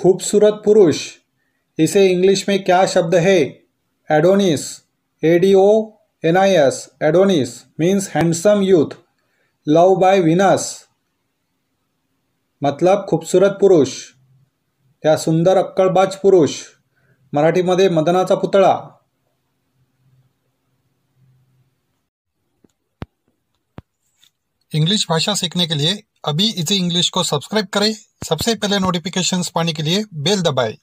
खूबसूरत पुरुष इसे इंग्लिश में क्या शब्द है Adonis A D O N I S Adonis means handsome youth love by Venus मतलब खूबसूरत पुरुष या सुंदर अक्कळबाज पुरुष मराठी मराठीमध्ये मदनाचा पुतळा इंग्लिश भाषा सीखने के लिए अभी इसी इंग्लिश को सब्सक्राइब करें सबसे पहले नोटिफिकेशंस पाने के लिए बेल दबाएं